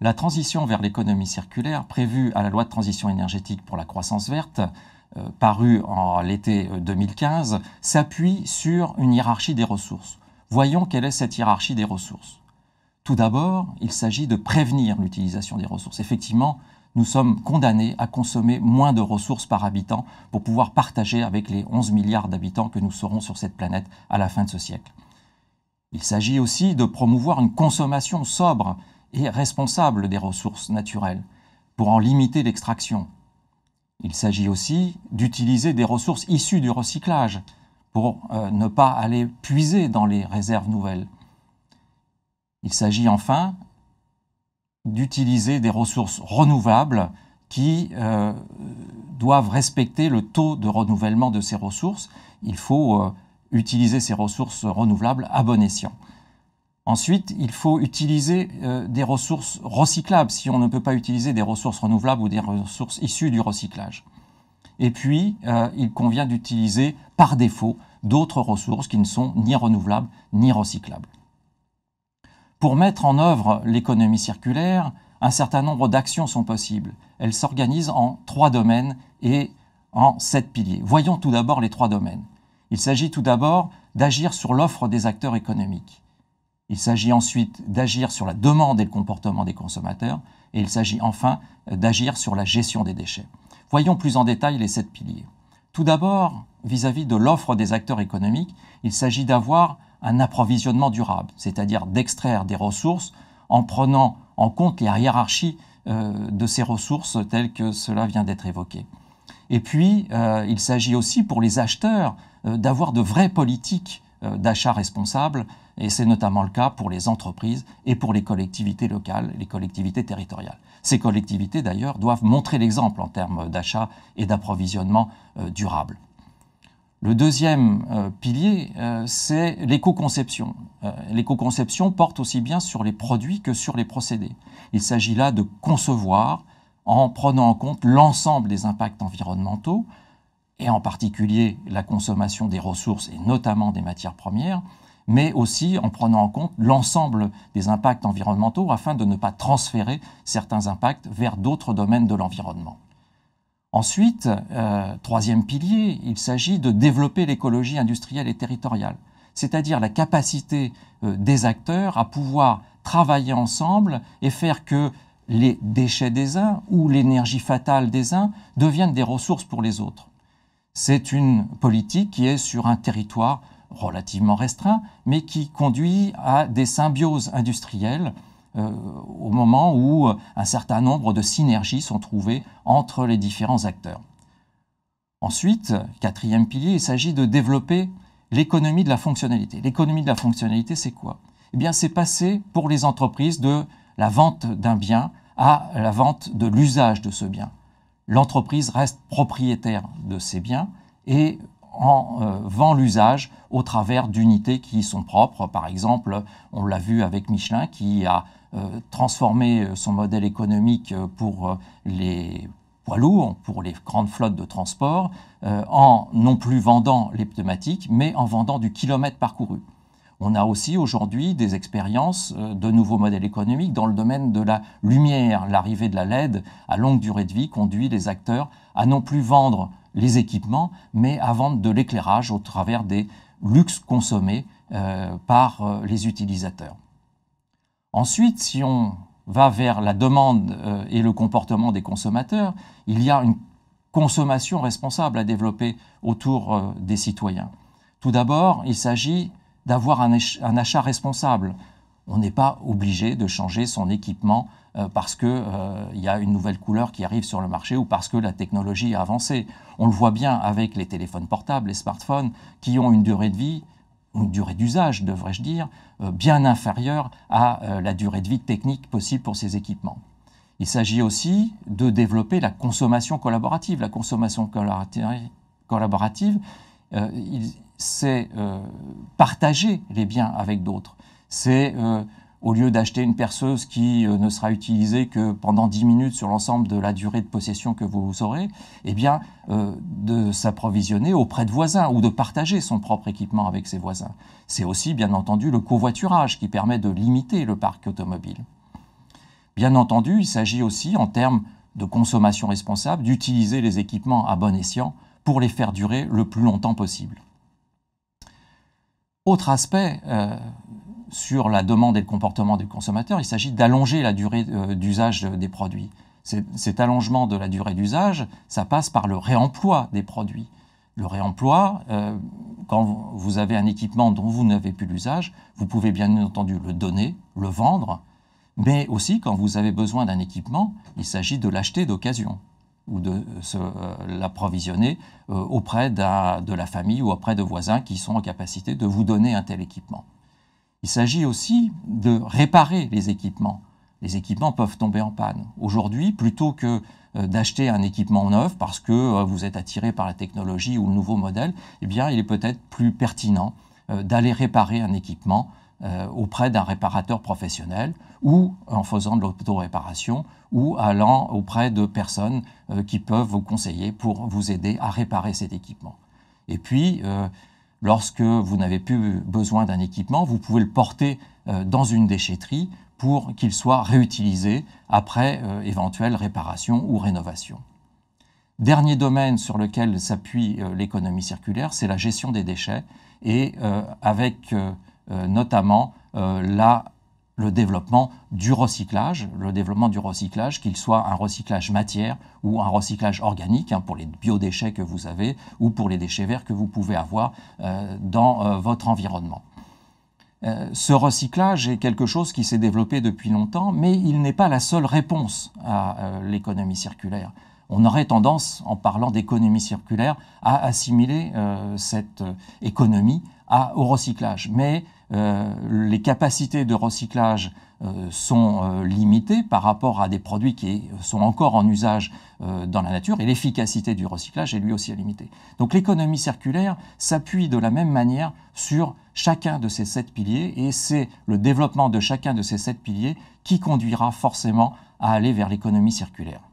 la transition vers l'économie circulaire prévue à la loi de transition énergétique pour la croissance verte, euh, parue en l'été 2015, euh, s'appuie sur une hiérarchie des ressources. Voyons quelle est cette hiérarchie des ressources. Tout d'abord, il s'agit de prévenir l'utilisation des ressources. Effectivement, nous sommes condamnés à consommer moins de ressources par habitant pour pouvoir partager avec les 11 milliards d'habitants que nous serons sur cette planète à la fin de ce siècle. Il s'agit aussi de promouvoir une consommation sobre et responsable des ressources naturelles pour en limiter l'extraction. Il s'agit aussi d'utiliser des ressources issues du recyclage pour euh, ne pas aller puiser dans les réserves nouvelles. Il s'agit enfin d'utiliser des ressources renouvelables qui euh, doivent respecter le taux de renouvellement de ces ressources. Il faut euh, utiliser ces ressources renouvelables à bon escient. Ensuite, il faut utiliser euh, des ressources recyclables si on ne peut pas utiliser des ressources renouvelables ou des ressources issues du recyclage. Et puis, euh, il convient d'utiliser par défaut d'autres ressources qui ne sont ni renouvelables ni recyclables. Pour mettre en œuvre l'économie circulaire, un certain nombre d'actions sont possibles. Elles s'organisent en trois domaines et en sept piliers. Voyons tout d'abord les trois domaines. Il s'agit tout d'abord d'agir sur l'offre des acteurs économiques. Il s'agit ensuite d'agir sur la demande et le comportement des consommateurs. Et il s'agit enfin d'agir sur la gestion des déchets. Voyons plus en détail les sept piliers. Tout d'abord, vis-à-vis de l'offre des acteurs économiques, il s'agit d'avoir un approvisionnement durable, c'est-à-dire d'extraire des ressources en prenant en compte la hiérarchie euh, de ces ressources telles que cela vient d'être évoqué. Et puis, euh, il s'agit aussi pour les acheteurs euh, d'avoir de vraies politiques euh, d'achat responsable, et c'est notamment le cas pour les entreprises et pour les collectivités locales, les collectivités territoriales. Ces collectivités, d'ailleurs, doivent montrer l'exemple en termes d'achat et d'approvisionnement euh, durable. Le deuxième euh, pilier, c'est l'éco-conception. l'éco-conception porte aussi bien sur les produits que sur les procédés. Il s'agit là de concevoir en prenant en compte l'ensemble des impacts environnementaux, et en particulier la consommation des ressources et notamment des matières premières, mais aussi en prenant en compte l'ensemble des impacts environnementaux afin de ne pas transférer certains impacts vers d'autres domaines de l'environnement. Ensuite, euh, troisième pilier, il s'agit de développer l'écologie industrielle et territoriale, c'est-à-dire la capacité euh, des acteurs à pouvoir travailler ensemble et faire que les déchets des uns ou l'énergie fatale des uns deviennent des ressources pour les autres. C'est une politique qui est sur un territoire relativement restreint, mais qui conduit à des symbioses industrielles euh, au moment où euh, un certain nombre de synergies sont trouvées entre les différents acteurs. Ensuite, quatrième pilier, il s'agit de développer l'économie de la fonctionnalité. L'économie de la fonctionnalité, c'est quoi Eh bien, c'est passer pour les entreprises de la vente d'un bien à la vente de l'usage de ce bien l'entreprise reste propriétaire de ses biens et en euh, vend l'usage au travers d'unités qui sont propres. Par exemple, on l'a vu avec Michelin qui a euh, transformé euh, son modèle économique pour les poids lourds, pour les grandes flottes de transport, en non plus vendant les pneumatiques, mais en vendant du kilomètre parcouru. On a aussi aujourd'hui des expériences euh, de nouveaux modèles économiques dans le domaine de la lumière. L'arrivée de la LED à longue durée de vie conduit les acteurs à non plus vendre les équipements, mais à vendre de l'éclairage au travers des luxes consommés euh, par euh, les utilisateurs. Ensuite, si on va vers la demande et le comportement des consommateurs, il y a une consommation responsable à développer autour des citoyens. Tout d'abord, il s'agit d'avoir un, achat responsable. On n'est pas obligé de changer son équipement euh, parce qu'il euh, y a une nouvelle couleur qui arrive sur le marché ou parce que la technologie a avancé. On le voit bien avec les téléphones portables, les smartphones, qui ont une durée de vie, une durée d'usage, devrais-je dire, euh, bien inférieure à la durée de vie technique possible pour ces équipements. Il s'agit aussi de développer la consommation collaborative. La consommation collaborative, c'est euh, partager les biens avec d'autres. C'est euh, au lieu d'acheter une perceuse qui euh, ne sera utilisée que pendant 10 minutes sur l'ensemble de la durée de possession que vous aurez, eh bien de s'approvisionner auprès de voisins ou de partager son propre équipement avec ses voisins. C'est aussi bien entendu le covoiturage qui permet de limiter le parc automobile. Bien entendu, il s'agit aussi en termes de consommation responsable d'utiliser les équipements à bon escient pour les faire durer le plus longtemps possible. Autre aspect euh, sur la demande et le comportement des consommateurs, il s'agit d'allonger la durée euh, d'usage des produits. Cet allongement de la durée d'usage, ça passe par le réemploi des produits. Le réemploi, euh, quand vous avez un équipement dont vous n'avez plus l'usage, vous pouvez bien entendu le donner, le vendre, mais aussi quand vous avez besoin d'un équipement, il s'agit de l'acheter d'occasion ou de euh, l'approvisionner euh, auprès de la famille ou auprès de voisins qui sont en capacité de vous donner un tel équipement. Il s'agit aussi de réparer les équipements. Les équipements peuvent tomber en panne. Aujourd'hui, plutôt que euh, d'acheter un équipement neuf parce que vous êtes attiré par la technologie ou le nouveau modèle, eh bien, il est peut-être plus pertinent d'aller réparer un équipement euh, auprès d'un réparateur professionnel ou en faisant de l'autoréparation ou allant auprès de personnes euh, qui peuvent vous conseiller pour vous aider à réparer cet équipement. Et puis, euh, lorsque vous n'avez plus besoin d'un équipement, vous pouvez le porter dans une déchetterie pour qu'il soit réutilisé après éventuelle réparation ou rénovation. Dernier domaine sur lequel s'appuie l'économie circulaire, c'est la gestion des déchets. Et avec euh, notamment euh, le développement du recyclage, le développement du recyclage, qu'il soit un recyclage matière ou un recyclage organique hein, pour les biodéchets que vous avez ou pour les déchets verts que vous pouvez avoir euh, dans votre environnement. ce recyclage est quelque chose qui s'est développé depuis longtemps, mais il n'est pas la seule réponse à l'économie circulaire on aurait tendance, en parlant d'économie circulaire, à assimiler euh, cette euh, économie au recyclage. Mais euh, les capacités de recyclage sont limitées par rapport à des produits qui sont encore en usage dans la nature et l'efficacité du recyclage est lui aussi limitée. Donc l'économie circulaire s'appuie de la même manière sur chacun de ces sept piliers et c'est le développement de chacun de ces sept piliers qui conduira forcément à aller vers l'économie circulaire.